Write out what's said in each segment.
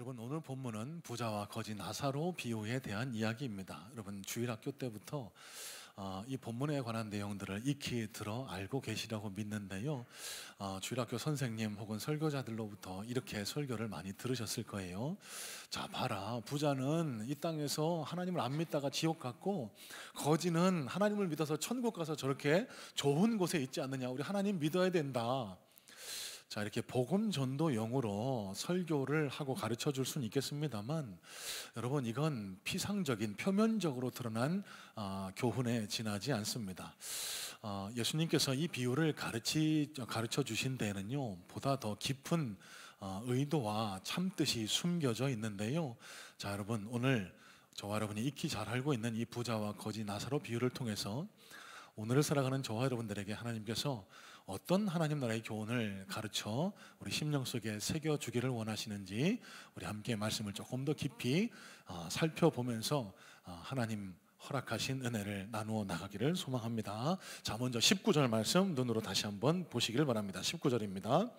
여러분 오늘 본문은 부자와 거진 나사로 비유에 대한 이야기입니다. 여러분 주일학교 때부터 어, 이 본문에 관한 내용들을 익히 들어 알고 계시라고 믿는데요. 어, 주일학교 선생님 혹은 설교자들로부터 이렇게 설교를 많이 들으셨을 거예요. 자 봐라 부자는 이 땅에서 하나님을 안 믿다가 지옥 갔고 거지는 하나님을 믿어서 천국 가서 저렇게 좋은 곳에 있지 않느냐 우리 하나님 믿어야 된다. 자 이렇게 복음 전도 용으로 설교를 하고 가르쳐 줄 수는 있겠습니다만 여러분 이건 피상적인 표면적으로 드러난 어, 교훈에 지나지 않습니다. 어, 예수님께서 이 비유를 가르치 가르쳐 주신 데는요 보다 더 깊은 어, 의도와 참뜻이 숨겨져 있는데요. 자 여러분 오늘 저와 여러분이 익히 잘 알고 있는 이 부자와 거지 나사로 비유를 통해서 오늘을 살아가는 저와 여러분들에게 하나님께서 어떤 하나님 나라의 교훈을 가르쳐 우리 심령 속에 새겨 주기를 원하시는지 우리 함께 말씀을 조금 더 깊이 어, 살펴보면서 어, 하나님 허락하신 은혜를 나누어 나가기를 소망합니다. 자, 먼저 19절 말씀 눈으로 다시 한번 보시길 바랍니다. 19절입니다.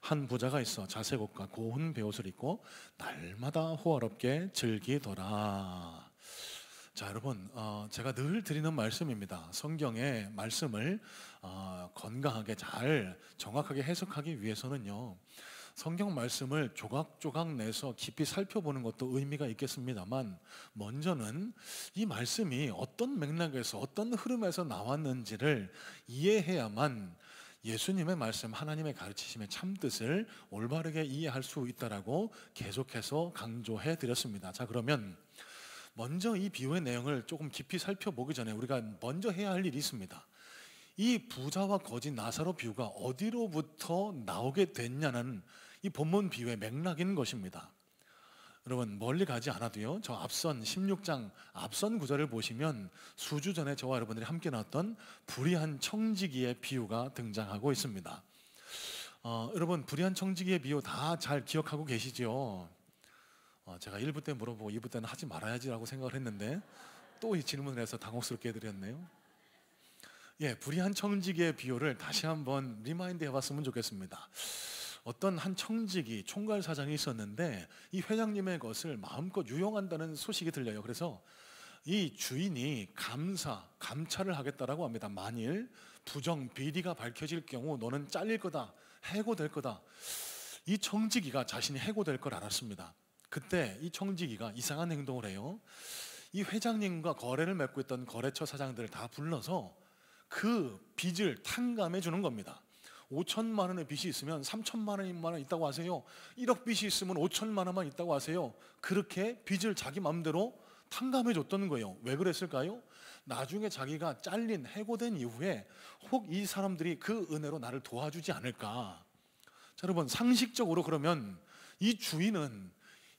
한 부자가 있어 자색 옷과 고운 베옷을 입고 날마다 호화롭게 즐기더라. 자, 여러분, 어, 제가 늘 드리는 말씀입니다. 성경의 말씀을 어, 건강하게 잘 정확하게 해석하기 위해서는요, 성경 말씀을 조각조각 내서 깊이 살펴보는 것도 의미가 있겠습니다만, 먼저는 이 말씀이 어떤 맥락에서 어떤 흐름에서 나왔는지를 이해해야만 예수님의 말씀, 하나님의 가르치심의 참뜻을 올바르게 이해할 수 있다라고 계속해서 강조해 드렸습니다. 자, 그러면 먼저 이 비유의 내용을 조금 깊이 살펴보기 전에 우리가 먼저 해야 할 일이 있습니다. 이 부자와 거지 나사로 비유가 어디로부터 나오게 됐냐는 이 본문 비유의 맥락인 것입니다. 여러분 멀리 가지 않아도요. 저 앞선 16장 앞선 구절을 보시면 수주 전에 저와 여러분들이 함께 나왔던 불의한 청지기의 비유가 등장하고 있습니다. 어, 여러분 불의한 청지기의 비유 다 잘 기억하고 계시죠? 어, 제가 1부 때 물어보고 2부 때는 하지 말아야지라고 생각을 했는데 또 이 질문을 해서 당혹스럽게 해드렸네요. 예, 불의한 청지기의 비유를 다시 한번 리마인드 해봤으면 좋겠습니다. 어떤 한 청지기 총괄 사장이 있었는데 이 회장님의 것을 마음껏 유용한다는 소식이 들려요. 그래서 이 주인이 감사, 감찰을 하겠다라고 합니다. 만일 부정 비리가 밝혀질 경우 너는 잘릴 거다, 해고될 거다. 이 청지기가 자신이 해고될 걸 알았습니다. 그때 이 청지기가 이상한 행동을 해요. 이 회장님과 거래를 맺고 있던 거래처 사장들을 다 불러서 그 빚을 탕감해 주는 겁니다. 5천만 원의 빚이 있으면 3천만 원만 있다고 하세요. 1억 빚이 있으면 5천만 원만 있다고 하세요. 그렇게 빚을 자기 마음대로 탕감해 줬던 거예요. 왜 그랬을까요? 나중에 자기가 잘린 해고된 이후에 혹 이 사람들이 그 은혜로 나를 도와주지 않을까. 자, 여러분 상식적으로 그러면 이 주인은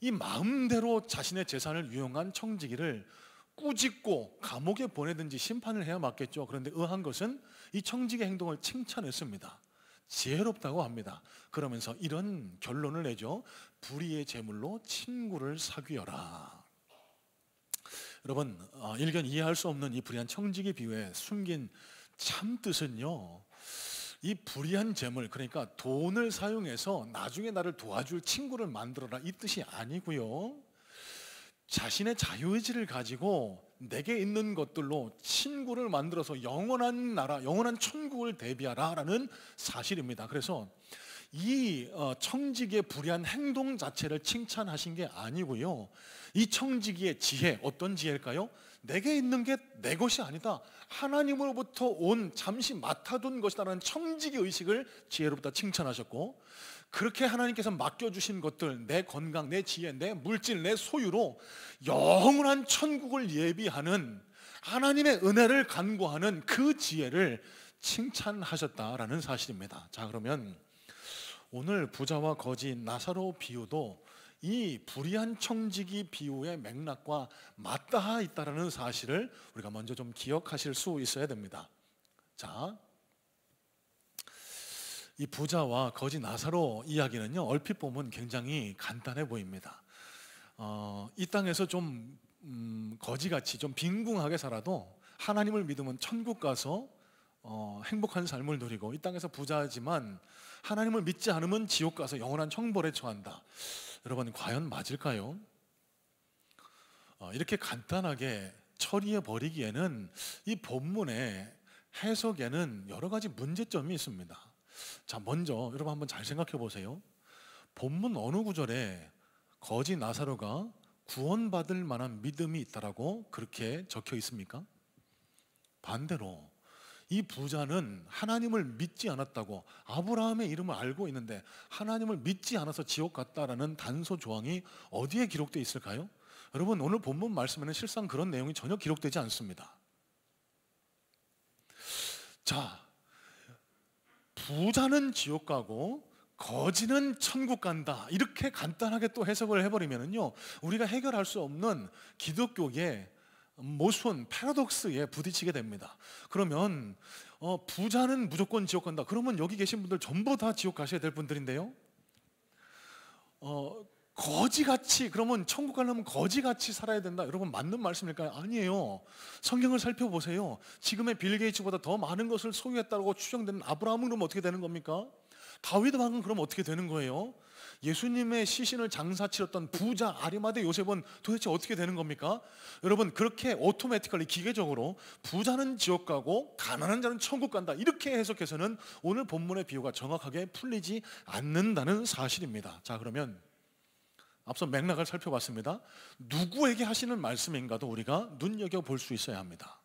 이 마음대로 자신의 재산을 유용한 청지기를 꾸짖고 감옥에 보내든지 심판을 해야 맞겠죠. 그런데 의한 것은 이 청지기 행동을 칭찬했습니다. 지혜롭다고 합니다. 그러면서 이런 결론을 내죠. 불의의 재물로 친구를 사귀어라. 여러분, 어, 일견 이해할 수 없는 이 불의한 청지기 비유에 숨긴 참 뜻은요. 이 불의한 재물 그러니까 돈을 사용해서 나중에 나를 도와줄 친구를 만들어라 이 뜻이 아니고요. 자신의 자유의지를 가지고 내게 있는 것들로 친구를 만들어서 영원한 나라, 영원한 천국을 대비하라라는 사실입니다. 그래서 이 어, 청지기의 불의한 행동 자체를 칭찬하신 게 아니고요. 이 청지기의 지혜 어떤 지혜일까요? 내게 있는 게 내 것이 아니다. 하나님으로부터 온 잠시 맡아둔 것이다라는 청지기 의식을 지혜롭다 칭찬하셨고 그렇게 하나님께서 맡겨주신 것들 내 건강, 내 지혜, 내 물질, 내 소유로 영원한 천국을 예비하는 하나님의 은혜를 간구하는 그 지혜를 칭찬하셨다라는 사실입니다. 자 그러면 오늘 부자와 거지 나사로 비유도 이 불의한 청지기 비유의 맥락과 맞닿아 있다는 사실을 우리가 먼저 좀 기억하실 수 있어야 됩니다. 자, 이 부자와 거지 나사로 이야기는요 얼핏 보면 굉장히 간단해 보입니다. 어, 이 땅에서 좀 음, 거지같이 좀 빈궁하게 살아도 하나님을 믿으면 천국 가서 어, 행복한 삶을 누리고 이 땅에서 부자지만 하나님을 믿지 않으면 지옥 가서 영원한 청벌에 처한다. 여러분 과연 맞을까요? 어, 이렇게 간단하게 처리해 버리기에는 이 본문의 해석에는 여러 가지 문제점이 있습니다. 자, 먼저 여러분 한번 잘 생각해 보세요. 본문 어느 구절에 거지 나사로가 구원받을 만한 믿음이 있다라고 그렇게 적혀 있습니까? 반대로 이 부자는 하나님을 믿지 않았다고 아브라함의 이름을 알고 있는데 하나님을 믿지 않아서 지옥 갔다라는 단서 조항이 어디에 기록되어 있을까요? 여러분 오늘 본문 말씀에는 실상 그런 내용이 전혀 기록되지 않습니다. 자, 부자는 지옥 가고 거지는 천국 간다. 이렇게 간단하게 또 해석을 해버리면요. 우리가 해결할 수 없는 기독교의 모순, 패러독스에 부딪히게 됩니다. 그러면 어, 부자는 무조건 지옥 간다. 그러면 여기 계신 분들 전부 다 지옥 가셔야 될 분들인데요. 어, 거지같이 그러면 천국 가려면 거지같이 살아야 된다. 여러분 맞는 말씀일까요? 아니에요. 성경을 살펴보세요. 지금의 빌 게이츠보다 더 많은 것을 소유했다고 추정되는 아브라함은 그럼 어떻게 되는 겁니까? 다윗 왕은 그럼 어떻게 되는 거예요? 예수님의 시신을 장사 치렀던 부자 아리마대 요셉은 도대체 어떻게 되는 겁니까? 여러분 그렇게 오토매틱하리 기계적으로 부자는 지옥 가고 가난한 자는 천국 간다 이렇게 해석해서는 오늘 본문의 비유가 정확하게 풀리지 않는다는 사실입니다. 자 그러면 앞서 맥락을 살펴봤습니다. 누구에게 하시는 말씀인가도 우리가 눈여겨 볼 수 있어야 합니다.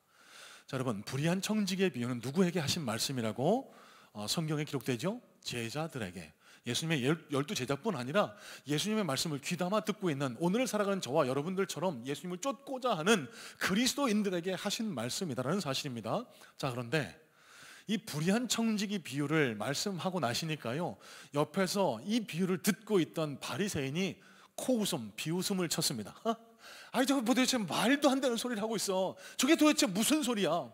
자 여러분 불의한 청직의 비유는 누구에게 하신 말씀이라고 어, 성경에 기록되죠? 제자들에게 예수님의 열두 제자뿐 아니라 예수님의 말씀을 귀담아 듣고 있는 오늘을 살아가는 저와 여러분들처럼 예수님을 쫓고자 하는 그리스도인들에게 하신 말씀이다라는 사실입니다. 자, 그런데 이 불의한 청지기 비유를 말씀하고 나시니까요. 옆에서 이 비유를 듣고 있던 바리새인이 코웃음, 비웃음을 쳤습니다. 아, 아니, 저거 뭐 도대체 말도 안 되는 소리를 하고 있어. 저게 도대체 무슨 소리야?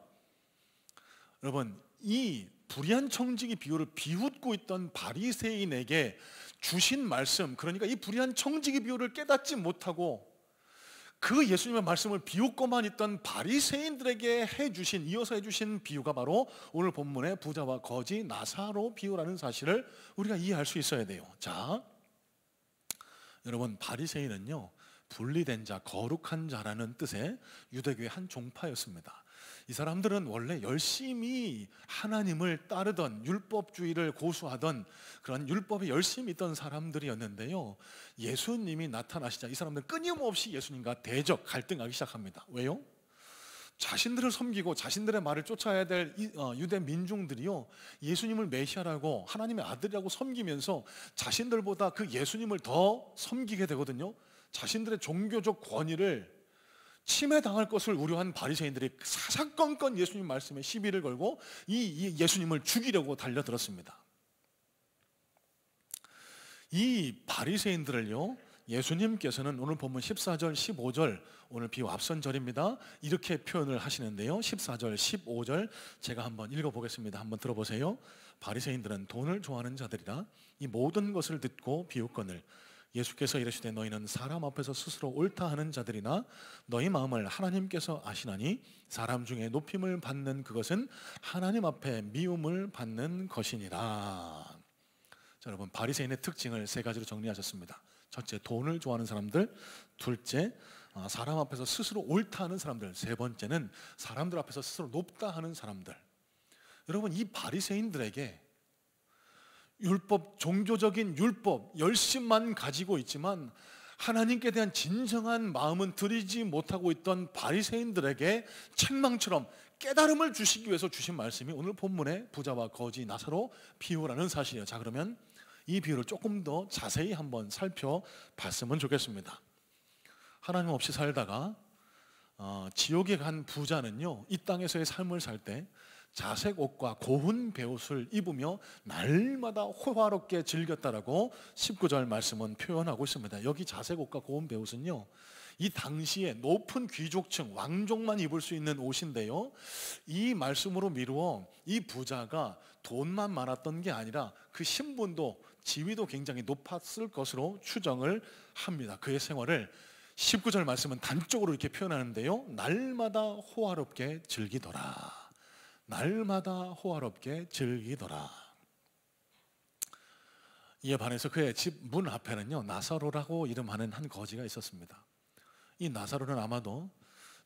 여러분, 이 불의한 청지기 비유를 비웃고 있던 바리새인에게 주신 말씀 그러니까 이 불의한 청지기 비유를 깨닫지 못하고 그 예수님의 말씀을 비웃고만 있던 바리새인들에게 해주신 이어서 해주신 비유가 바로 오늘 본문의 부자와 거지 나사로 비유라는 사실을 우리가 이해할 수 있어야 돼요. 자, 여러분 바리새인은요 분리된 자, 거룩한 자라는 뜻의 유대교의 한 종파였습니다. 이 사람들은 원래 열심히 하나님을 따르던 율법주의를 고수하던 그런 율법에 열심히 있던 사람들이었는데요. 예수님이 나타나시자 이 사람들은 끊임없이 예수님과 대적, 갈등하기 시작합니다. 왜요? 자신들을 섬기고 자신들의 말을 쫓아야 될 어, 유대 민중들이요 예수님을 메시아라고 하나님의 아들이라고 섬기면서 자신들보다 그 예수님을 더 섬기게 되거든요 자신들의 종교적 권위를 침해당할 것을 우려한 바리새인들이 사사건건 예수님 말씀에 시비를 걸고 이 예수님을 죽이려고 달려들었습니다. 이 바리새인들을요. 예수님께서는 오늘 본문 14절, 15절 오늘 비와 앞선 절입니다. 이렇게 표현을 하시는데요. 14절, 15절 제가 한번 읽어 보겠습니다. 한번 들어 보세요. 바리새인들은 돈을 좋아하는 자들이라 이 모든 것을 듣고 비웃거늘 예수께서 이르시되 너희는 사람 앞에서 스스로 옳다 하는 자들이나 너희 마음을 하나님께서 아시나니 사람 중에 높임을 받는 그것은 하나님 앞에 미움을 받는 것이니라. 자, 여러분 바리새인의 특징을 세 가지로 정리하셨습니다. 첫째 돈을 좋아하는 사람들, 둘째 아, 사람 앞에서 스스로 옳다 하는 사람들, 세 번째는 사람들 앞에서 스스로 높다 하는 사람들. 여러분 이 바리새인들에게 율법, 종교적인 율법, 열심만 가지고 있지만 하나님께 대한 진정한 마음은 드리지 못하고 있던 바리새인들에게 책망처럼 깨달음을 주시기 위해서 주신 말씀이 오늘 본문의 부자와 거지 나사로 비유라는 사실이에요. 자, 그러면 이 비유를 조금 더 자세히 한번 살펴봤으면 좋겠습니다. 하나님 없이 살다가 어, 지옥에 간 부자는요, 이 땅에서의 삶을 살때 자색 옷과 고운 배옷을 입으며 날마다 호화롭게 즐겼다라고 19절 말씀은 표현하고 있습니다. 여기 자색 옷과 고운 배옷은요. 이 당시에 높은 귀족층 왕족만 입을 수 있는 옷인데요. 이 말씀으로 미루어 이 부자가 돈만 많았던 게 아니라 그 신분도 지위도 굉장히 높았을 것으로 추정을 합니다. 그의 생활을 19절 말씀은 단적으로 이렇게 표현하는데요. 날마다 호화롭게 즐기더라. 날마다 호화롭게 즐기더라. 이에 반해서 그의 집 문 앞에는요 나사로라고 이름하는 한 거지가 있었습니다. 이 나사로는 아마도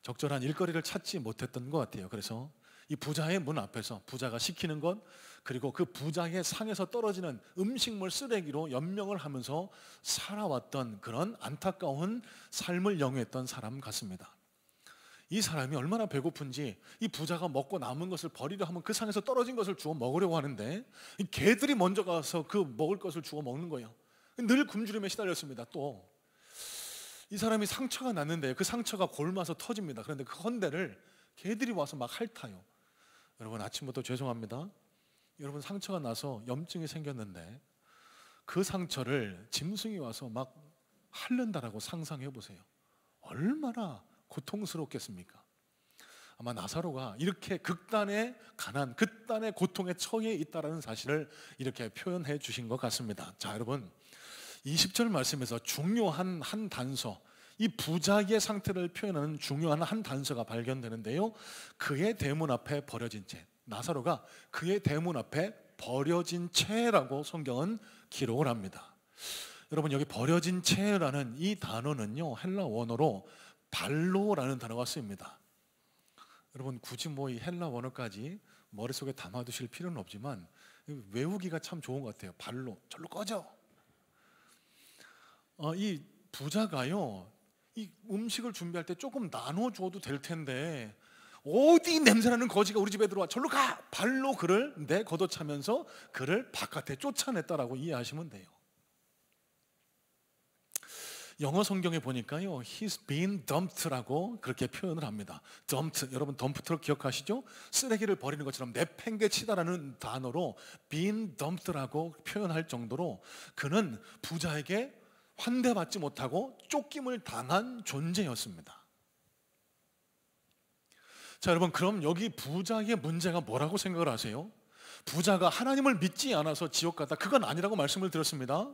적절한 일거리를 찾지 못했던 것 같아요. 그래서 이 부자의 문 앞에서 부자가 시키는 것 그리고 그 부자의 상에서 떨어지는 음식물 쓰레기로 연명을 하면서 살아왔던 그런 안타까운 삶을 영위했던 사람 같습니다. 이 사람이 얼마나 배고픈지 이 부자가 먹고 남은 것을 버리려 하면 그 상에서 떨어진 것을 주워 먹으려고 하는데 개들이 먼저 가서 그 먹을 것을 주워 먹는 거예요. 늘 굶주림에 시달렸습니다. 또 이 사람이 상처가 났는데 그 상처가 골마서 터집니다. 그런데 그 헌대를 개들이 와서 막 핥아요. 여러분 아침부터 죄송합니다. 여러분 상처가 나서 염증이 생겼는데 그 상처를 짐승이 와서 막 핥는다라고 상상해 보세요. 얼마나 고통스럽겠습니까? 아마 나사로가 이렇게 극단의 가난, 극단의 고통에 처해 있다라는 사실을 이렇게 표현해 주신 것 같습니다. 자, 여러분. 20절 말씀에서 중요한 한 단서, 이 부자의 상태를 표현하는 중요한 한 단서가 발견되는데요. 그의 대문 앞에 버려진 채. 나사로가 그의 대문 앞에 버려진 채라고 성경은 기록을 합니다. 여러분 여기 버려진 채라는 이 단어는요. 헬라 원어로 발로라는 단어가 쓰입니다. 여러분 굳이 뭐 이 헬라 원어까지 머릿속에 담아두실 필요는 없지만 외우기가 참 좋은 것 같아요. 발로 절로 꺼져. 어, 이 부자가요 이 음식을 준비할 때 조금 나눠줘도 될 텐데 어디 냄새나는 거지가 우리 집에 들어와 절로 가 발로 그를 내 걷어차면서 그를 바깥에 쫓아냈다라고 이해하시면 돼요. 영어 성경에 보니까요, he's been dumped라고 그렇게 표현을 합니다. dumped 여러분 덤프트럭 기억하시죠? 쓰레기를 버리는 것처럼 내팽개치다라는 단어로 been dumped라고 표현할 정도로 그는 부자에게 환대받지 못하고 쫓김을 당한 존재였습니다. 자, 여러분 그럼 여기 부자의 문제가 뭐라고 생각을 하세요? 부자가 하나님을 믿지 않아서 지옥 갔다 그건 아니라고 말씀을 드렸습니다.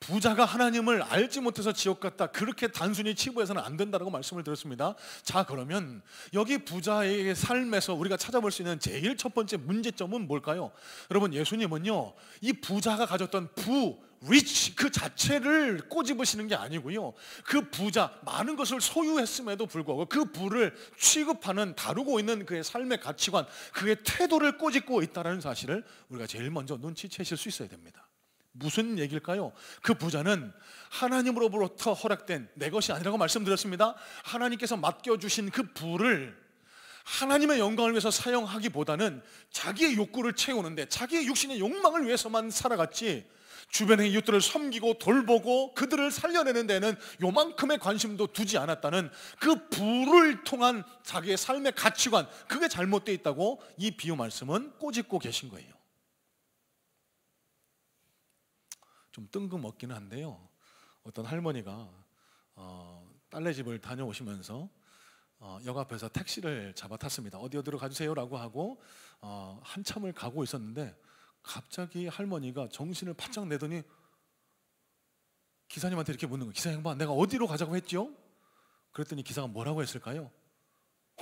부자가 하나님을 알지 못해서 지옥 같다. 그렇게 단순히 치부해서는 안된다고 말씀을 드렸습니다. 자, 그러면 여기 부자의 삶에서 우리가 찾아볼 수 있는 제일 첫 번째 문제점은 뭘까요? 여러분, 예수님은요. 이 부자가 가졌던 부 rich 그 자체를 꼬집으시는 게 아니고요. 그 부자 많은 것을 소유했음에도 불구하고 그 부를 취급하는 다루고 있는 그의 삶의 가치관, 그의 태도를 꼬집고 있다라는 사실을 우리가 제일 먼저 눈치채실 수 있어야 됩니다. 무슨 얘기일까요? 그 부자는 하나님으로부터 허락된 내 것이 아니라고 말씀드렸습니다. 하나님께서 맡겨주신 그 부를 하나님의 영광을 위해서 사용하기보다는 자기의 욕구를 채우는데 자기의 육신의 욕망을 위해서만 살아갔지 주변의 이웃들을 섬기고 돌보고 그들을 살려내는 데는 요만큼의 관심도 두지 않았다는 그 부를 통한 자기의 삶의 가치관 그게 잘못되어 있다고 이 비유 말씀은 꼬집고 계신 거예요 좀 뜬금없기는 한데요. 어떤 할머니가 어, 딸네 집을 다녀오시면서 어, 역 앞에서 택시를 잡아 탔습니다. 어디 어디로 가주세요라고 하고 어, 한참을 가고 있었는데 갑자기 할머니가 정신을 바짝 내더니 기사님한테 이렇게 묻는 거예요. 기사님, 봐, 내가 어디로 가자고 했죠? 그랬더니 기사가 뭐라고 했을까요?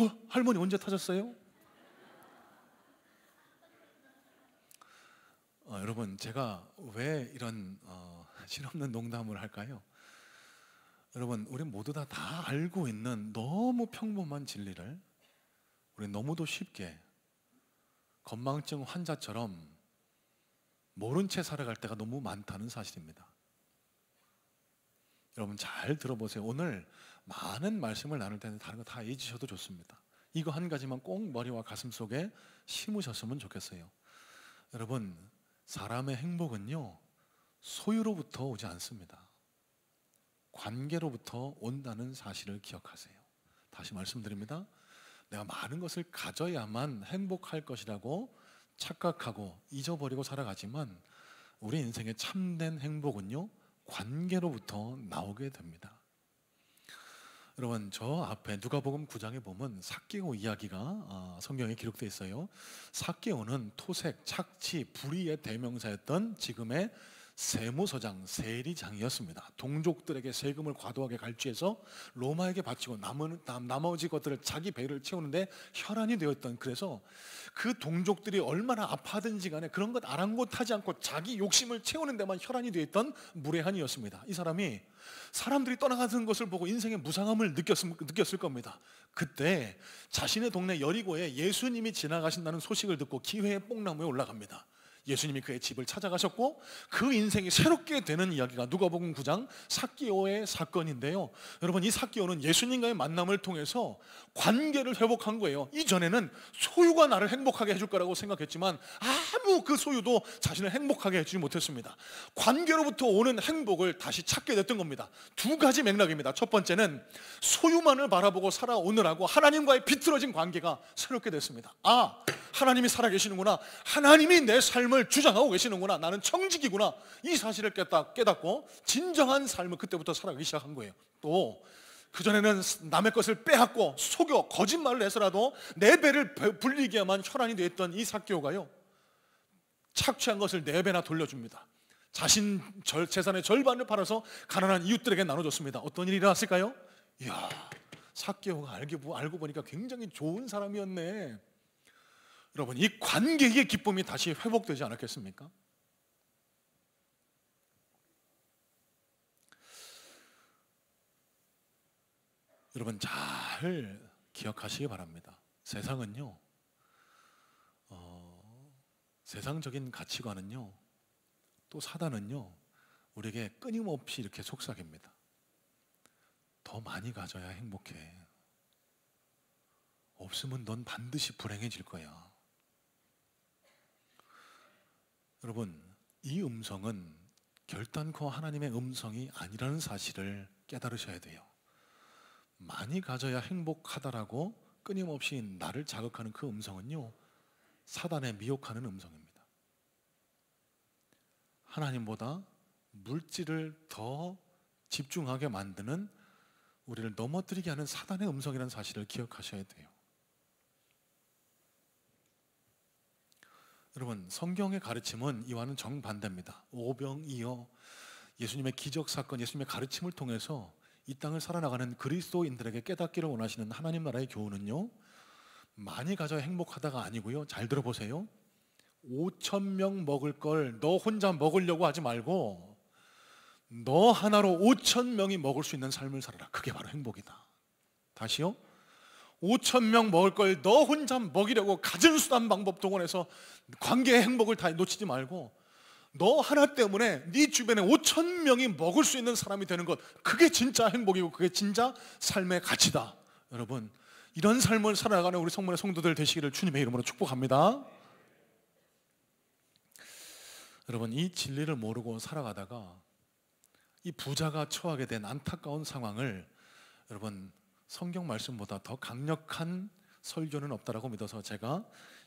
어, 할머니 언제 타셨어요? 어, 여러분 제가 왜 이런 어, 실없는 농담을 할까요? 여러분 우리 모두 다, 다 알고 있는 너무 평범한 진리를 우리 너무도 쉽게 건망증 환자처럼 모른 채 살아갈 때가 너무 많다는 사실입니다. 여러분 잘 들어보세요. 오늘 많은 말씀을 나눌 때는 다른 거 다 잊으셔도 좋습니다. 이거 한 가지만 꼭 머리와 가슴 속에 심으셨으면 좋겠어요. 여러분 사람의 행복은요, 소유로부터 오지 않습니다. 관계로부터 온다는 사실을 기억하세요. 다시 말씀드립니다. 내가 많은 것을 가져야만 행복할 것이라고 착각하고 잊어버리고 살아가지만 우리 인생의 참된 행복은요, 관계로부터 나오게 됩니다. 여러분 저 앞에 누가복음 9장에 보면 사개오 이야기가 아, 성경에 기록되어 있어요. 사개오는 토색, 착취, 불의의 대명사였던 지금의 세무서장 세리장이었습니다. 동족들에게 세금을 과도하게 갈취해서 로마에게 바치고 남은, 남, 나머지 것들을 자기 배를 채우는데 혈안이 되었던 그래서 그 동족들이 얼마나 아파든지 간에 그런 것 아랑곳하지 않고 자기 욕심을 채우는 데만 혈안이 되었던 무례한이었습니다. 이 사람이 사람들이 떠나가는 것을 보고 인생의 무상함을 느꼈 느꼈을 겁니다. 그때 자신의 동네 여리고에 예수님이 지나가신다는 소식을 듣고 기회의 뽕나무에 올라갑니다. 예수님이 그의 집을 찾아가셨고 그 인생이 새롭게 되는 이야기가 누가복음 9장 사기오의 사건인데요. 여러분 이 사기오는 예수님과의 만남을 통해서 관계를 회복한 거예요. 이전에는 소유가 나를 행복하게 해줄 거라고 생각했지만 아무 그 소유도 자신을 행복하게 해주지 못했습니다. 관계로부터 오는 행복을 다시 찾게 됐던 겁니다. 두 가지 맥락입니다. 첫 번째는 소유만을 바라보고 살아오느라고 하나님과의 비틀어진 관계가 새롭게 됐습니다. 아 하나님이 살아계시는구나. 하나님이 내 삶을 삶을 주장하고 계시는구나. 나는 청직이구나. 이 사실을 깨닫고 진정한 삶을 그때부터 살아가기 시작한 거예요. 또 그전에는 남의 것을 빼앗고 속여 거짓말을 해서라도 내 배를 불리게만 혈안이 되었던 이 사교가요 착취한 것을 네 배나 돌려줍니다 자신 절, 재산의 절반을 팔아서 가난한 이웃들에게 나눠줬습니다 어떤 일이 일어났을까요? 이야 사교가 알고 보니까 굉장히 좋은 사람이었네 여러분 이관객의 기쁨이 다시 회복되지 않았겠습니까? 여러분 잘 기억하시기 바랍니다. 세상은요, 어, 세상적인 가치관은요, 또 사단은요, 우리에게 끊임없이 이렇게 속삭입니다. 더 많이 가져야 행복해. 없으면 넌 반드시 불행해질 거야. 여러분, 이 음성은 결단코 하나님의 음성이 아니라는 사실을 깨달으셔야 돼요. 많이 가져야 행복하다라고 끊임없이 나를 자극하는 그 음성은요, 사단에 미혹하는 음성입니다. 하나님보다 물질을 더 집중하게 만드는 우리를 넘어뜨리게 하는 사단의 음성이라는 사실을 기억하셔야 돼요. 여러분 성경의 가르침은 이와는 정반대입니다. 오병이어 예수님의 기적 사건, 예수님의 가르침을 통해서 이 땅을 살아나가는 그리스도인들에게 깨닫기를 원하시는 하나님 나라의 교훈은요. 많이 가져 행복하다가 아니고요. 잘 들어보세요. 5천 명 먹을 걸 너 혼자 먹으려고 하지 말고 너 하나로 5천 명이 먹을 수 있는 삶을 살아라. 그게 바로 행복이다. 다시요. 5천 명 먹을 걸 너 혼자 먹이려고 가진 수단 방법 동원해서 관계의 행복을 다 놓치지 말고 너 하나 때문에 네 주변에 5천 명이 먹을 수 있는 사람이 되는 것 그게 진짜 행복이고 그게 진짜 삶의 가치다 여러분 이런 삶을 살아가는 우리 성문의 성도들 되시기를 주님의 이름으로 축복합니다 여러분 이 진리를 모르고 살아가다가 이 부자가 처하게 된 안타까운 상황을 여러분 성경 말씀보다 더 강력한 설교는 없다라고 믿어서 제가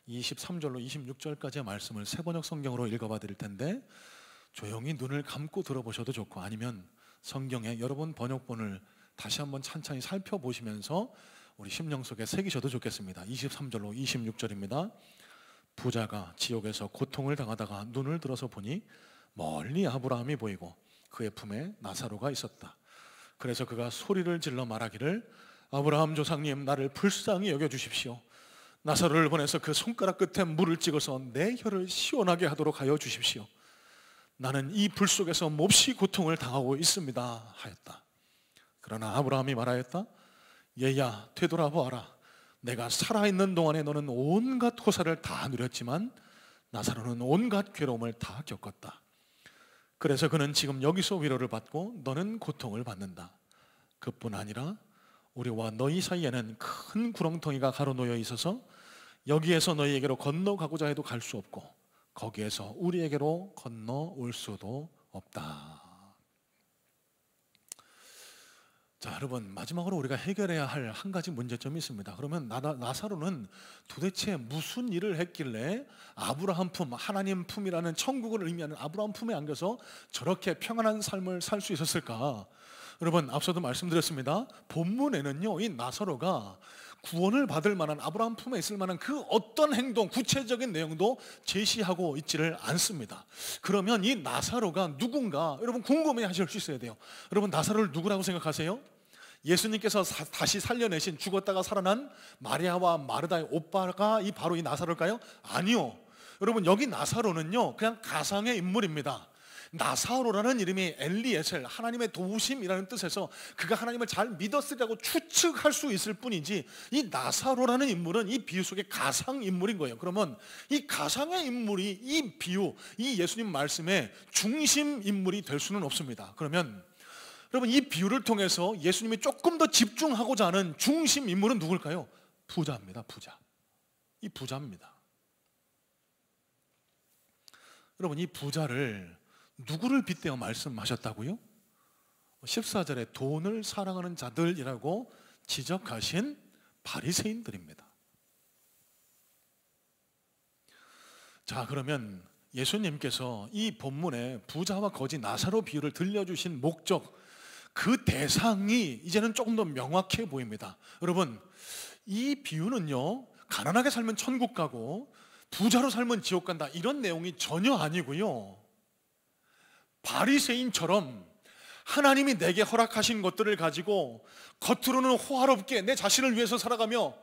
23절로 26절까지의 말씀을 세 번역 성경으로 읽어봐 드릴 텐데 조용히 눈을 감고 들어보셔도 좋고 아니면 성경에 여러 분 번역본을 다시 한번 찬찬히 살펴보시면서 우리 심령 속에 새기셔도 좋겠습니다. 23절로 26절입니다. 부자가 지옥에서 고통을 당하다가 눈을 들어서 보니 멀리 아브라함이 보이고 그의 품에 나사로가 있었다. 그래서 그가 소리를 질러 말하기를 아브라함 조상님 나를 불쌍히 여겨 주십시오. 나사로를 보내서 그 손가락 끝에 물을 찍어서 내 혀를 시원하게 하도록 하여 주십시오. 나는 이 불 속에서 몹시 고통을 당하고 있습니다. 하였다. 그러나 아브라함이 말하였다. 얘야, 되돌아보아라. 내가 살아있는 동안에 너는 온갖 호사를 다 누렸지만 나사로는 온갖 괴로움을 다 겪었다. 그래서 그는 지금 여기서 위로를 받고 너는 고통을 받는다. 그뿐 아니라 우리와 너희 사이에는 큰 구렁텅이가 가로놓여 있어서 여기에서 너희에게로 건너가고자 해도 갈 수 없고 거기에서 우리에게로 건너올 수도 없다. 자, 여러분, 마지막으로 우리가 해결해야 할 한 가지 문제점이 있습니다. 그러면 나, 나사로는 도대체 무슨 일을 했길래 아브라함 품, 하나님 품이라는 천국을 의미하는 아브라함 품에 안겨서 저렇게 평안한 삶을 살 수 있었을까? 여러분 앞서도 말씀드렸습니다. 본문에는요 이 나사로가 구원을 받을 만한 아브라함 품에 있을 만한 그 어떤 행동 구체적인 내용도 제시하고 있지를 않습니다. 그러면 이 나사로가 누군가 여러분 궁금해 하실 수 있어야 돼요. 여러분 나사로를 누구라고 생각하세요? 예수님께서 사, 다시 살려내신 죽었다가 살아난 마리아와 마르다의 오빠가 이 바로 이 나사로일까요? 아니요. 여러분 여기 나사로는요 그냥 가상의 인물입니다. 나사로라는 이름이 엘리에셀 하나님의 도우심이라는 뜻에서 그가 하나님을 잘 믿었으리라고 추측할 수 있을 뿐이지 이 나사로라는 인물은 이 비유 속의 가상 인물인 거예요. 그러면 이 가상의 인물이 이 비유, 이 예수님 말씀의 중심 인물이 될 수는 없습니다. 그러면 여러분 이 비유를 통해서 예수님이 조금 더 집중하고자 하는 중심 인물은 누굴까요? 부자입니다. 부자. 이 부자입니다. 여러분 이 부자를 누구를 빗대어 말씀하셨다고요? 14절에 돈을 사랑하는 자들이라고 지적하신 바리새인들입니다. 자, 그러면 예수님께서 이 본문에 부자와 거지 나사로 비유를 들려주신 목적, 그 대상이 이제는 조금 더 명확해 보입니다. 여러분, 이 비유는요, 가난하게 살면 천국 가고, 부자로 살면 지옥 간다, 이런 내용이 전혀 아니고요. 바리새인처럼 하나님이 내게 허락하신 것들을 가지고 겉으로는 호화롭게 내 자신을 위해서 살아가며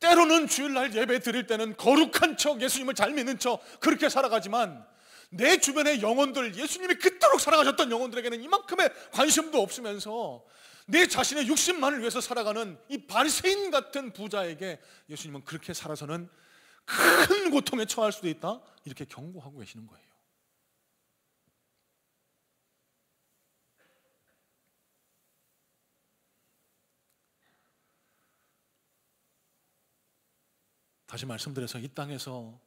때로는 주일날 예배 드릴 때는 거룩한 척 예수님을 잘 믿는 척 그렇게 살아가지만 내 주변의 영혼들 예수님이 그토록 사랑하셨던 영혼들에게는 이만큼의 관심도 없으면서 내 자신의 육신만을 위해서 살아가는 이 바리새인 같은 부자에게 예수님은 그렇게 살아서는 큰 고통에 처할 수도 있다 이렇게 경고하고 계시는 거예요. 다시 말씀드려서 이 땅에서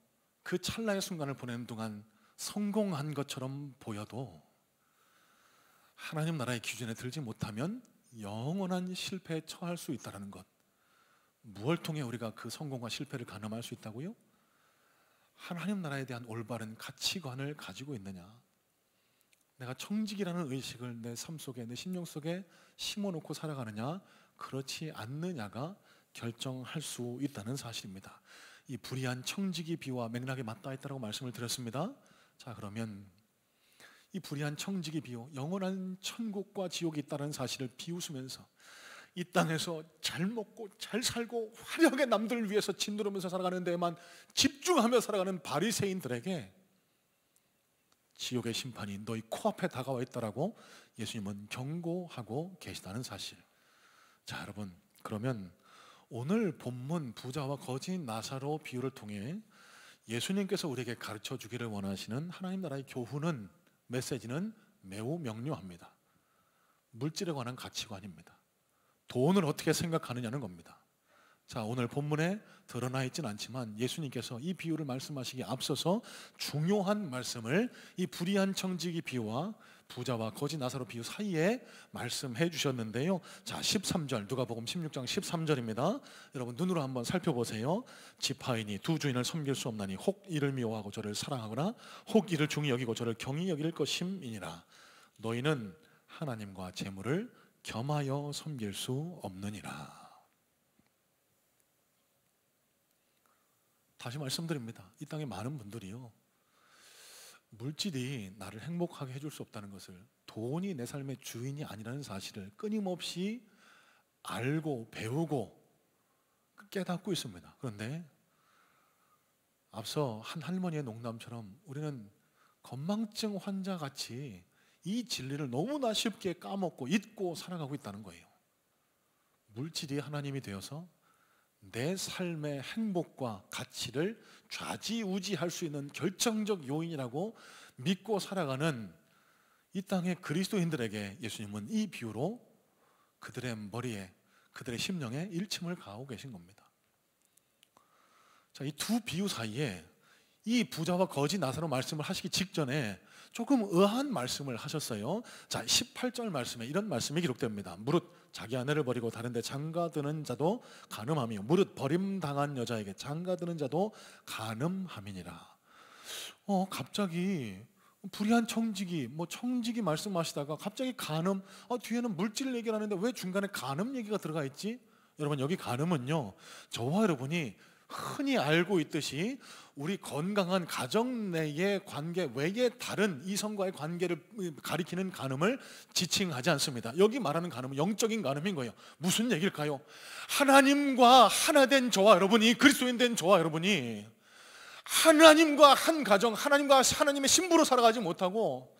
그 찰나의 순간을 보내는 동안 성공한 것처럼 보여도 하나님 나라의 기준에 들지 못하면 영원한 실패에 처할 수 있다는 것. 무엇을 통해 우리가 그 성공과 실패를 가늠할 수 있다고요? 하나님 나라에 대한 올바른 가치관을 가지고 있느냐? 내가 청직이라는 의식을 내 삶 속에, 내 심령 속에 심어놓고 살아가느냐? 그렇지 않느냐가 결정할 수 있다는 사실입니다. 이 불의한 청지기 비와 맥락에 맞닿아 있다고 말씀을 드렸습니다. 자, 그러면 이 불의한 청지기 비요 영원한 천국과 지옥이 있다는 사실을 비웃으면서 이 땅에서 잘 먹고 잘 살고 화려하게 남들을 위해서 짓누르면서 살아가는 데에만 집중하며 살아가는 바리새인들에게 지옥의 심판이 너희 코앞에 다가와 있다라고 예수님은 경고하고 계시다는 사실. 자, 여러분, 그러면 오늘 본문 부자와 거진 나사로 비유를 통해 예수님께서 우리에게 가르쳐 주기를 원하시는 하나님 나라의 교훈은 메시지는 매우 명료합니다. 물질에 관한 가치관입니다. 돈을 어떻게 생각하느냐는 겁니다. 자, 오늘 본문에 드러나 있진 않지만 예수님께서 이 비유를 말씀하시기 앞서서 중요한 말씀을 이 불의한 청지기 비유와 부자와 거짓 나사로 비유 사이에 말씀해 주셨는데요. 자, 13절 누가복음 16장 13절입니다. 여러분 눈으로 한번 살펴보세요. 지파인이 두 주인을 섬길 수 없나니 혹 이를 미워하고 저를 사랑하거나 혹 이를 중히 여기고 저를 경히 여길 것임이니라. 너희는 하나님과 재물을 겸하여 섬길 수 없느니라. 다시 말씀드립니다. 이 땅에 많은 분들이요. 물질이 나를 행복하게 해줄 수 없다는 것을 돈이 내 삶의 주인이 아니라는 사실을 끊임없이 알고 배우고 깨닫고 있습니다. 그런데 앞서 한 할머니의 농담처럼 우리는 건망증 환자 같이 이 진리를 너무나 쉽게 까먹고 잊고 살아가고 있다는 거예요. 물질이 하나님이 되어서 내 삶의 행복과 가치를 좌지우지할 수 있는 결정적 요인이라고 믿고 살아가는 이 땅의 그리스도인들에게 예수님은 이 비유로 그들의 머리에 그들의 심령에 일침을 가하고 계신 겁니다. 자, 이 두 비유 사이에 이 부자와 거지 나사로 말씀을 하시기 직전에 조금 의아한 말씀을 하셨어요. 자, 18절 말씀에 이런 말씀이 기록됩니다. 무릇 자기 아내를 버리고 다른데 장가드는 자도 간음함이요. 무릇 버림당한 여자에게 장가드는 자도 간음함이니라. 어, 갑자기 불의한 청지기, 뭐 청지기 말씀하시다가 갑자기 간음, 아, 어, 뒤에는 물질 얘기를 하는데 왜 중간에 간음 얘기가 들어가 있지? 여러분 여기 간음은요 저와 여러분이 흔히 알고 있듯이 우리 건강한 가정 내의 관계 외에 다른 이성과의 관계를 가리키는 간음을 지칭하지 않습니다. 여기 말하는 간음은 영적인 간음인 거예요. 무슨 얘기일까요? 하나님과 하나 된 저와 여러분이 그리스도인 된 저와 여러분이 하나님과 한 가정, 하나님과 하나님의 신부로 살아가지 못하고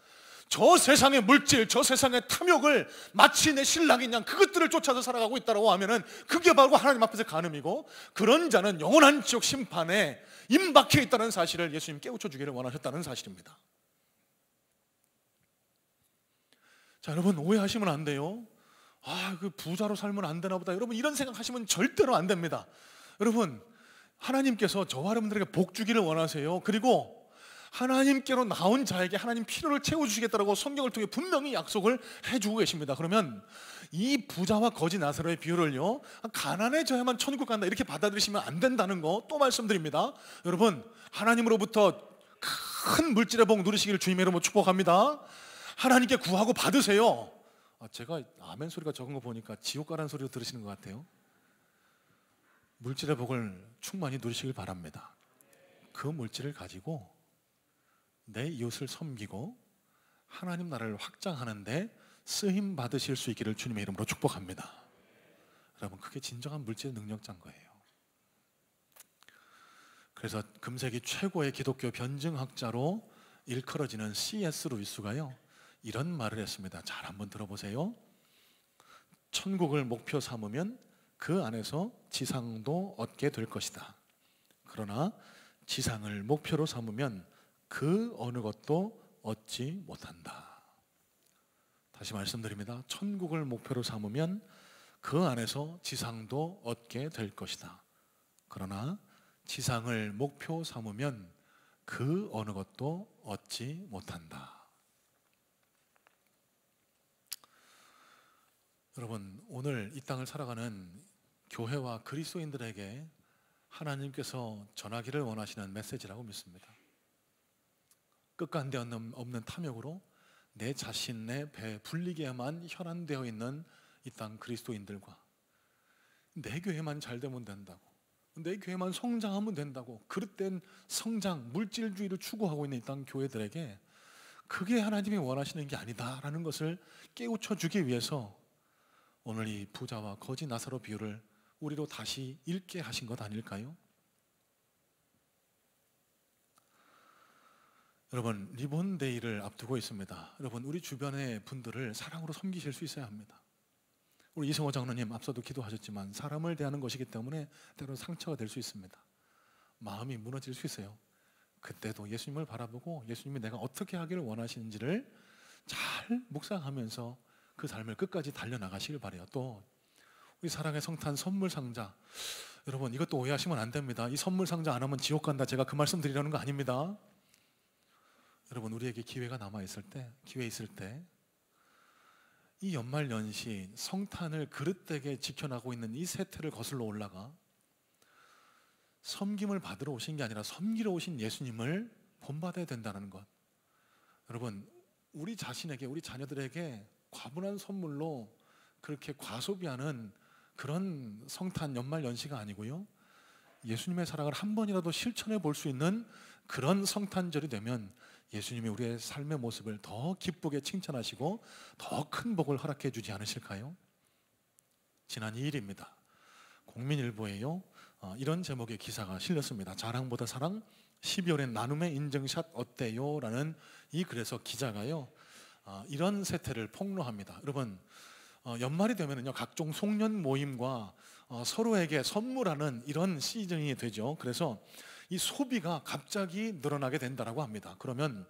저 세상의 물질, 저 세상의 탐욕을 마치 내신랑이 그냥 그것들을 쫓아서 살아가고 있다라고 하면은 그게 바로 하나님 앞에서 가늠이고 그런 자는 영원한 지옥 심판에 임박해 있다는 사실을 예수님 깨우쳐 주기를 원하셨다는 사실입니다. 자, 여러분 오해하시면 안 돼요. 아, 그 부자로 살면 안 되나 보다. 여러분 이런 생각하시면 절대로 안 됩니다. 여러분 하나님께서 저와 여러분들에게 복 주기를 원하세요. 그리고 하나님께로 나온 자에게 하나님 필요를 채워주시겠다고 성경을 통해 분명히 약속을 해주고 계십니다. 그러면 이 부자와 거지 나사로의 비유를요, 가난해져야만 천국 간다 이렇게 받아들이시면 안 된다는 거 또 말씀드립니다. 여러분, 하나님으로부터 큰 물질의 복 누리시기를 주님의 이름으로 축복합니다. 하나님께 구하고 받으세요. 아, 제가 아멘 소리가 적은 거 보니까 지옥 가란 소리로 들으시는 것 같아요. 물질의 복을 충만히 누리시길 바랍니다. 그 물질을 가지고 내 이웃을 섬기고 하나님 나라를 확장하는데 쓰임 받으실 수 있기를 주님의 이름으로 축복합니다. 여러분 그게 진정한 물질 능력자인 거예요. 그래서 금세기 최고의 기독교 변증학자로 일컬어지는 C.S. 루이스가요 이런 말을 했습니다. 잘 한번 들어보세요. 천국을 목표 삼으면 그 안에서 지상도 얻게 될 것이다. 그러나 지상을 목표로 삼으면 그 어느 것도 얻지 못한다. 다시 말씀드립니다. 천국을 목표로 삼으면 그 안에서 지상도 얻게 될 것이다. 그러나 지상을 목표 삼으면 그 어느 것도 얻지 못한다. 여러분, 오늘 이 땅을 살아가는 교회와 그리스도인들에게 하나님께서 전하기를 원하시는 메시지라고 믿습니다. 끝간데 없는 탐욕으로 내 자신의 배에 불리게만 혈안되어 있는 이 땅 그리스도인들과 내 교회만 잘 되면 된다고 내 교회만 성장하면 된다고 그릇된 성장, 물질주의를 추구하고 있는 이 땅 교회들에게 그게 하나님이 원하시는 게 아니다라는 것을 깨우쳐 주기 위해서 오늘 이 부자와 거지 나사로 비유를 우리로 다시 읽게 하신 것 아닐까요? 여러분 리본데이를 앞두고 있습니다. 여러분 우리 주변의 분들을 사랑으로 섬기실 수 있어야 합니다. 우리 이성호 장로님 앞서도 기도하셨지만 사람을 대하는 것이기 때문에 때로 상처가 될 수 있습니다. 마음이 무너질 수 있어요. 그때도 예수님을 바라보고 예수님이 내가 어떻게 하기를 원하시는지를 잘 묵상하면서 그 삶을 끝까지 달려나가시길 바래요. 또 우리 사랑의 성탄 선물 상자 여러분 이것도 오해하시면 안 됩니다. 이 선물 상자 안 하면 지옥 간다. 제가 그 말씀 드리려는 거 아닙니다. 여러분 우리에게 기회가 남아 있을 때, 기회 있을 때이 연말 연시 성탄을 그릇되게 지켜나고 있는 이 세트를 거슬러 올라가 섬김을 받으러 오신 게 아니라 섬기러 오신 예수님을 본받아야 된다는 것. 여러분 우리 자신에게 우리 자녀들에게 과분한 선물로 그렇게 과소비하는 그런 성탄 연말 연시가 아니고요. 예수님의 사랑을 한 번이라도 실천해 볼 수 있는 그런 성탄절이 되면 예수님이 우리의 삶의 모습을 더 기쁘게 칭찬하시고 더 큰 복을 허락해 주지 않으실까요? 지난 2일입니다. 국민일보에요. 어, 이런 제목의 기사가 실렸습니다. 자랑보다 사랑 12월엔 나눔의 인증샷 어때요? 라는 이 글에서 기자가요. 어, 이런 세태를 폭로합니다. 여러분 어, 연말이 되면요 각종 송년 모임과 어, 서로에게 선물하는 이런 시즌이 되죠. 그래서 이 소비가 갑자기 늘어나게 된다라고 합니다. 그러면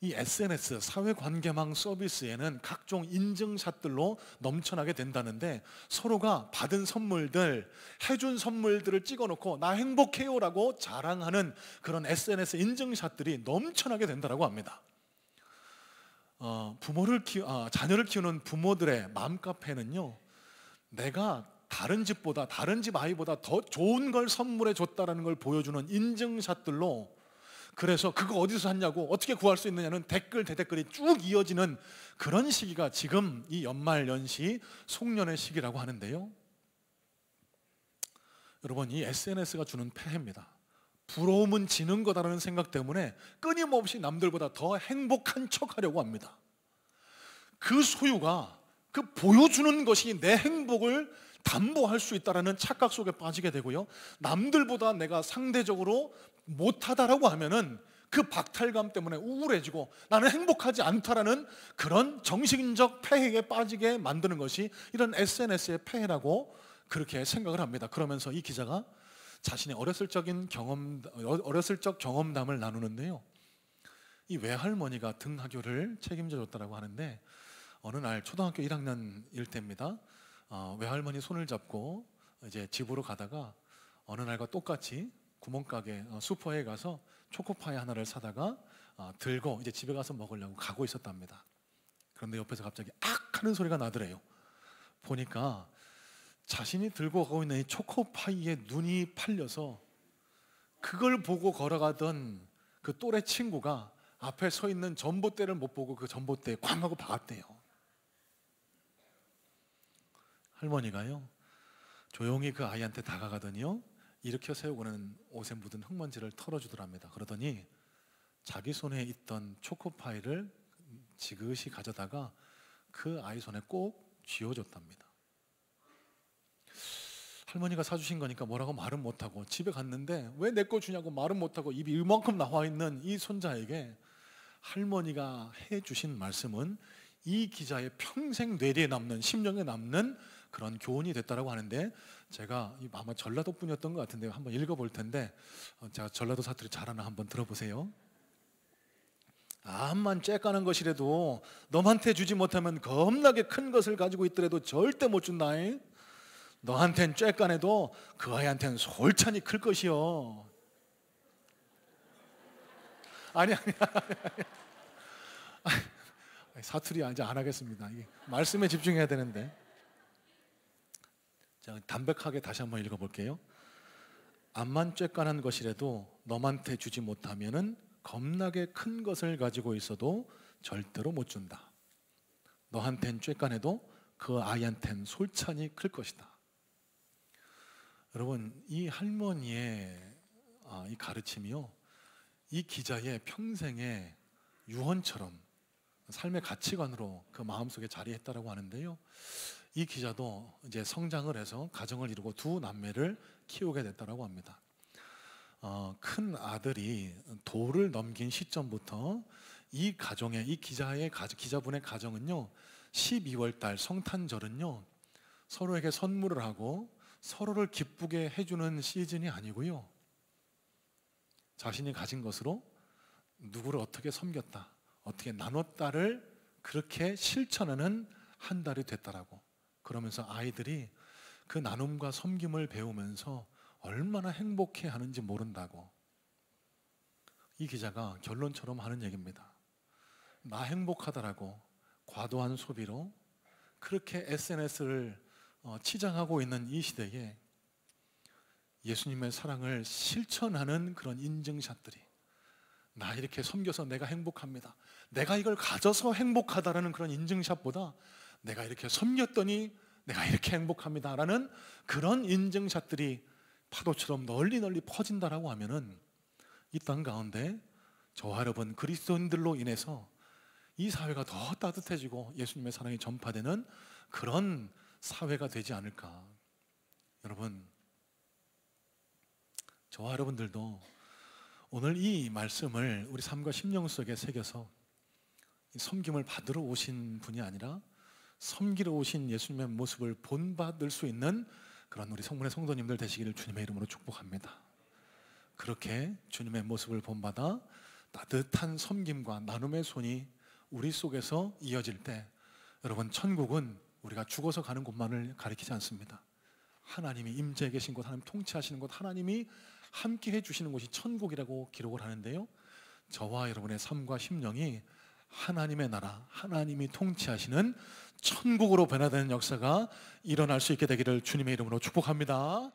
이 SNS 사회관계망 서비스에는 각종 인증샷들로 넘쳐나게 된다는데 서로가 받은 선물들, 해준 선물들을 찍어놓고 나 행복해요라고 자랑하는 그런 SNS 인증샷들이 넘쳐나게 된다라고 합니다. 어, 부모를 키, 아, 자녀를 키우는 부모들의 마음 카페는요, 내가 다른 집보다 다른 집 아이보다 더 좋은 걸 선물해 줬다라는 걸 보여주는 인증샷들로 그래서 그거 어디서 샀냐고 어떻게 구할 수 있느냐는 댓글 대댓글이 쭉 이어지는 그런 시기가 지금 이 연말 연시 송년의 시기라고 하는데요. 여러분 이 SNS가 주는 폐해입니다. 부러움은 지는 거다라는 생각 때문에 끊임없이 남들보다 더 행복한 척 하려고 합니다. 그 소유가 그 보여주는 것이 내 행복을 담보할 수 있다라는 착각 속에 빠지게 되고요. 남들보다 내가 상대적으로 못하다라고 하면은 그 박탈감 때문에 우울해지고 나는 행복하지 않다라는 그런 정신적 폐해에 빠지게 만드는 것이 이런 SNS의 폐해라고 그렇게 생각을 합니다. 그러면서 이 기자가 자신의 어렸을 적인 경험 어, 어렸을 적 경험담을 나누는데요. 이 외할머니가 등하교를 책임져 줬다라고 하는데 어느 날 초등학교 1학년일 때입니다. 어, 외할머니 손을 잡고 이제 집으로 가다가 어느 날과 똑같이 구멍가게 어, 슈퍼에 가서 초코파이 하나를 사다가 어, 들고 이제 집에 가서 먹으려고 가고 있었답니다. 그런데 옆에서 갑자기 악 하는 소리가 나더래요. 보니까 자신이 들고 가고 있는 이 초코파이에 눈이 팔려서 그걸 보고 걸어가던 그 또래 친구가 앞에 서 있는 전봇대를 못 보고 그 전봇대에 꽝 하고 박았대요. 할머니가요 조용히 그 아이한테 다가가더니요 일으켜 세우고는 옷에 묻은 흙먼지를 털어주더랍니다. 그러더니 자기 손에 있던 초코파이를 지그시 가져다가 그 아이 손에 꼭 쥐어줬답니다. 할머니가 사주신 거니까 뭐라고 말은 못하고 집에 갔는데 왜 내 거 주냐고 말은 못하고 입이 이만큼 나와 있는 이 손자에게 할머니가 해주신 말씀은 이 기자의 평생 뇌리에 남는 심령에 남는 그런 교훈이 됐다라고 하는데 제가 아마 전라도 분이었던 것 같은데 한번 읽어볼 텐데 어, 제가 전라도 사투리 잘하나 한번 들어보세요. 암만 째까는 것이라도 너한테 주지 못하면 겁나게 큰 것을 가지고 있더라도 절대 못 준다잉. 너한텐 쬐깐해도 그 아이한텐 솔찬히 클 것이요. 아니 아니 아니 사투리 이제 안 하겠습니다. 말씀에 집중해야 되는데. 자, 담백하게 다시 한번 읽어볼게요. 암만 쬐깐한 것이라도 너한테 주지 못하면은 겁나게 큰 것을 가지고 있어도 절대로 못 준다. 너한텐 쬐깐해도 그 아이한텐 솔찬히 클 것이다. 여러분 이 할머니의 아, 이 가르침이요, 이 기자의 평생의 유언처럼 삶의 가치관으로 그 마음속에 자리했다라고 하는데요. 이 기자도 이제 성장을 해서 가정을 이루고 두 남매를 키우게 됐다라고 합니다. 어, 큰 아들이 도를 넘긴 시점부터 이 가정의 이 기자의 기자분의 가정은요 12월달 성탄절은요 서로에게 선물을 하고 서로를 기쁘게 해주는 시즌이 아니고요 자신이 가진 것으로 누구를 어떻게 섬겼다 어떻게 나눴다를 그렇게 실천하는 한 달이 됐다라고 그러면서 아이들이 그 나눔과 섬김을 배우면서 얼마나 행복해 하는지 모른다고 이 기자가 결론처럼 하는 얘기입니다. 나 행복하다라고 과도한 소비로 그렇게 SNS를 어, 치장하고 있는 이 시대에 예수님의 사랑을 실천하는 그런 인증샷들이 나 이렇게 섬겨서 내가 행복합니다. 내가 이걸 가져서 행복하다라는 그런 인증샷보다 내가 이렇게 섬겼더니 내가 이렇게 행복합니다라는 그런 인증샷들이 파도처럼 널리 널리 퍼진다라고 하면은 이 땅 가운데 저와 여러분 그리스도인들로 인해서 이 사회가 더 따뜻해지고 예수님의 사랑이 전파되는 그런 사회가 되지 않을까. 여러분, 저와 여러분들도 오늘 이 말씀을 우리 삶과 심령 속에 새겨서 섬김을 받으러 오신 분이 아니라 섬기러 오신 예수님의 모습을 본받을 수 있는 그런 우리 성문의 성도님들 되시기를 주님의 이름으로 축복합니다. 그렇게 주님의 모습을 본받아 따뜻한 섬김과 나눔의 손이 우리 속에서 이어질 때 여러분 천국은 우리가 죽어서 가는 곳만을 가리키지 않습니다. 하나님이 임재해 계신 곳, 하나님 통치하시는 곳, 하나님이 함께 해 주시는 곳이 천국이라고 기록을 하는데요. 저와 여러분의 삶과 심령이 하나님의 나라, 하나님이 통치하시는 천국으로 변화되는 역사가 일어날 수 있게 되기를 주님의 이름으로 축복합니다.